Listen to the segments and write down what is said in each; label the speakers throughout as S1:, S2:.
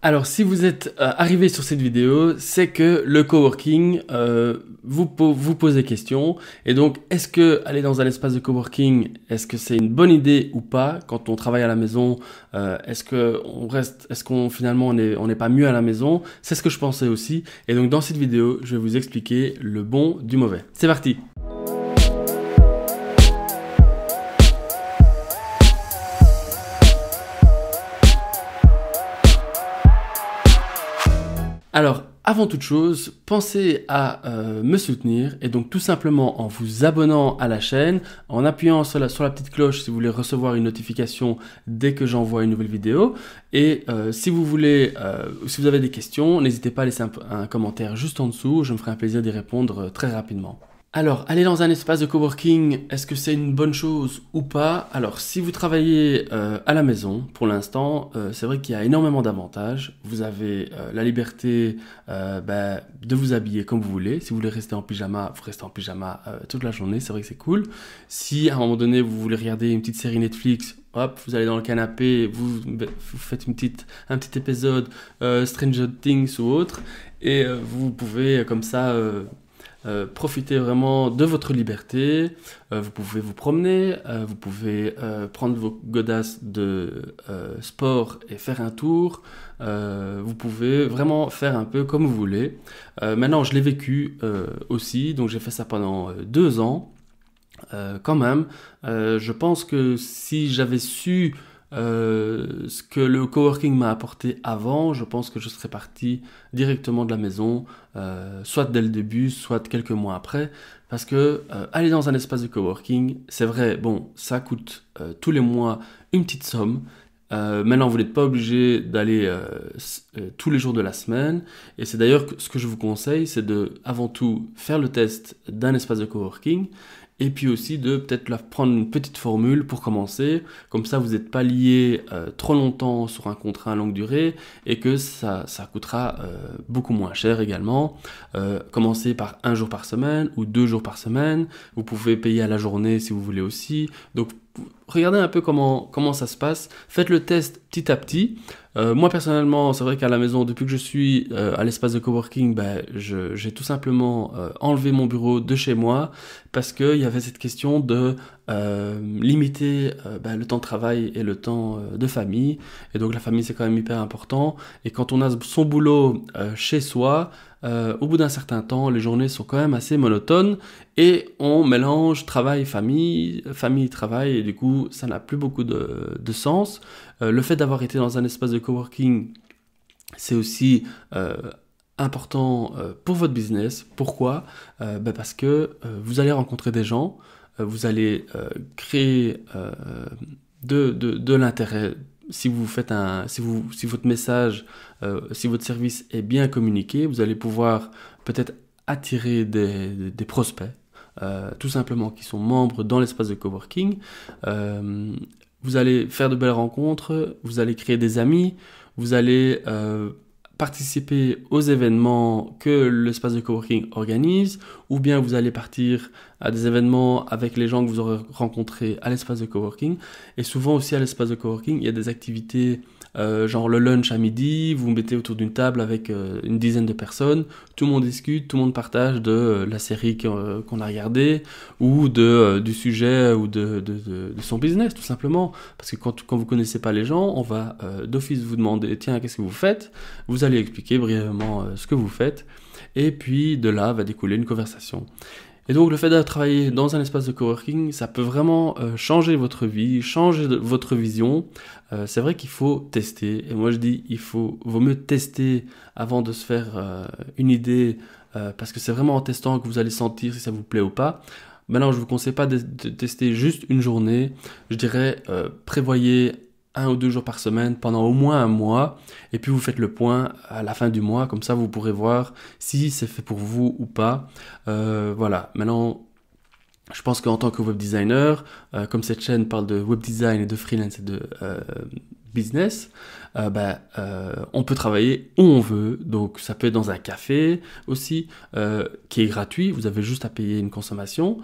S1: Alors si vous êtes euh, arrivé sur cette vidéo, c'est que le coworking euh, vous, vous pose des questions. Et donc, est-ce que aller dans un espace de coworking, est-ce que c'est une bonne idée ou pas quand on travaille à la maison euh, Est-ce que on reste, est-ce qu'on finalement on n'est pas mieux à la maison C'est ce que je pensais aussi. Et donc dans cette vidéo, je vais vous expliquer le bon du mauvais. C'est parti. Alors, avant toute chose, pensez à euh, me soutenir et donc tout simplement en vous abonnant à la chaîne, en appuyant sur la, sur la petite cloche si vous voulez recevoir une notification dès que j'envoie une nouvelle vidéo. Et euh, si vous voulez, euh, si vous avez des questions, n'hésitez pas à laisser un, commentaire juste en dessous, je me ferai un plaisir d'y répondre très rapidement. Alors, aller dans un espace de coworking, est-ce que c'est une bonne chose ou pas Alors, si vous travaillez euh, à la maison, pour l'instant, euh, c'est vrai qu'il y a énormément d'avantages. Vous avez euh, la liberté ben, de vous habiller comme vous voulez. Si vous voulez rester en pyjama, vous restez en pyjama toute la journée. C'est vrai que c'est cool. Si à un moment donné, vous voulez regarder une petite série Netflix, hop, vous allez dans le canapé, vous, faites une petite, un petit épisode Stranger Things ou autre, et vous pouvez comme ça euh, profitez vraiment de votre liberté. Euh, vous pouvez vous promener, euh, vous pouvez prendre vos godasses de sport et faire un tour. vous pouvez vraiment faire un peu comme vous voulez. maintenant, je l'ai vécu aussi, donc j'ai fait ça pendant deux ans. quand même, je pense que si j'avais su euh, ce que le coworking m'a apporté avant, je pense que je serais parti directement de la maison, euh, soit dès le début, soit quelques mois après, parce que euh, aller dans un espace de coworking, c'est vrai, bon, ça coûte tous les mois une petite somme. maintenant, vous n'êtes pas obligé d'aller tous les jours de la semaine, et c'est d'ailleurs ce que je vous conseille, c'est de avant tout faire le test d'un espace de coworking, et puis aussi de peut-être leur prendre une petite formule pour commencer, comme ça vous n'êtes pas lié euh, trop longtemps sur un contrat à longue durée et que ça, ça coûtera euh, beaucoup moins cher également. Euh, commencez par un jour par semaine ou deux jours par semaine, vous pouvez payer à la journée si vous voulez aussi, donc regardez un peu comment, ça se passe, faites le test petit à petit. Euh, moi personnellement, c'est vrai qu'à la maison, depuis que je suis euh, à l'espace de coworking, ben, j'ai tout simplement euh, enlevé mon bureau de chez moi parce qu'il y avait cette question de limiter ben, le temps de travail et le temps de famille. Et donc la famille, c'est quand même hyper important. Et quand on a son boulot chez soi, euh, au bout d'un certain temps, les journées sont quand même assez monotones et on mélange travail-famille, famille-travail et du coup, ça n'a plus beaucoup de, sens. Euh, le fait d'avoir été dans un espace de coworking, c'est aussi euh, important pour votre business. Pourquoi bah Parce que vous allez rencontrer des gens, vous allez créer de, de l'intérêt si vous faites un, si vous, si votre message, euh, si votre service est bien communiqué, vous allez pouvoir peut-être attirer des, prospects, euh, tout simplement, qui sont membres dans l'espace de coworking. Euh, vous allez faire de belles rencontres, vous allez créer des amis, vous allez participer aux événements que l'espace de coworking organise, ou bien vous allez partir à des événements avec les gens que vous aurez rencontrés à l'espace de coworking. Et souvent aussi à l'espace de coworking, il y a des activités euh, genre le lunch à midi, vous vous mettez autour d'une table avec euh, une dizaine de personnes, tout le monde discute, tout le monde partage de euh, la série qu'on a regardée ou du sujet ou de, son business tout simplement. Parce que quand, quand vous connaissez pas les gens, on va d'office vous demander tiens qu'est-ce que vous faites, vous allez expliquer brièvement ce que vous faites. Et puis de là va découler une conversation. Et donc le fait de travailler dans un espace de coworking, ça peut vraiment euh, changer votre vie, changer votre vision. Euh, c'est vrai qu'il faut tester. Et moi je dis, il faut, vaut mieux tester avant de se faire euh, une idée, parce que c'est vraiment en testant que vous allez sentir si ça vous plaît ou pas. Maintenant, je ne vous conseille pas de, de, tester juste une journée. Je dirais, prévoyez un ou deux jours par semaine pendant au moins un mois, et puis vous faites le point à la fin du mois, comme ça vous pourrez voir si c'est fait pour vous ou pas. Euh, voilà, maintenant je pense qu'en tant que web designer, euh, comme cette chaîne parle de web design et de freelance et de euh, business, euh, bah, euh, on peut travailler où on veut. Donc ça peut être dans un café aussi, euh, qui est gratuit, vous avez juste à payer une consommation,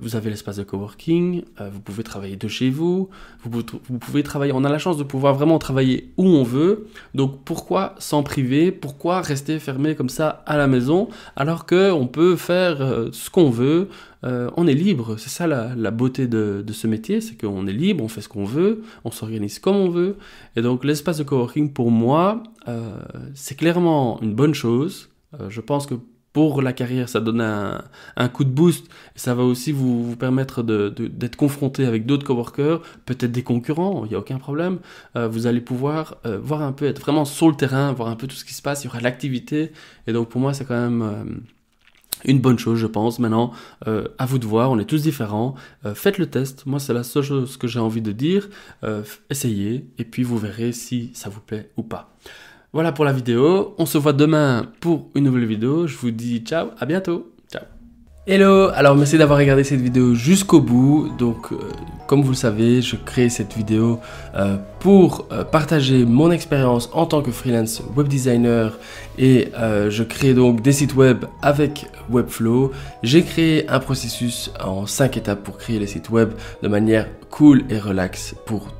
S1: vous avez l'espace de coworking, vous pouvez travailler de chez vous, vous pouvez, travailler, on a la chance de pouvoir vraiment travailler où on veut. Donc pourquoi s'en priver, pourquoi rester fermé comme ça à la maison, alors que on peut faire ce qu'on veut, on est libre. C'est ça la, beauté de, ce métier, c'est qu'on est libre, on fait ce qu'on veut, on s'organise comme on veut. Et donc l'espace de coworking, pour moi, euh, c'est clairement une bonne chose. Euh, je pense que pour la carrière, ça donne un, coup de boost. ça va aussi vous, permettre d'être confronté avec d'autres coworkers, peut-être des concurrents, il n'y a aucun problème. Euh, vous allez pouvoir voir un peu, être vraiment sur le terrain, voir un peu tout ce qui se passe, il y aura l'activité. Et donc pour moi, c'est quand même une bonne chose, je pense. Maintenant, euh, à vous de voir, on est tous différents. Euh, faites le test. Moi, c'est la seule chose que j'ai envie de dire. Euh, essayez et puis vous verrez si ça vous plaît ou pas. Voilà pour la vidéo. On se voit demain pour une nouvelle vidéo. Je vous dis ciao, à bientôt. Hello, alors merci d'avoir regardé cette vidéo jusqu'au bout. Donc, euh, comme vous le savez, je crée cette vidéo euh, pour euh, partager mon expérience en tant que freelance web designer et je crée donc des sites web avec Webflow. J'ai créé un processus en 5 étapes pour créer les sites web de manière cool et relaxe pour tous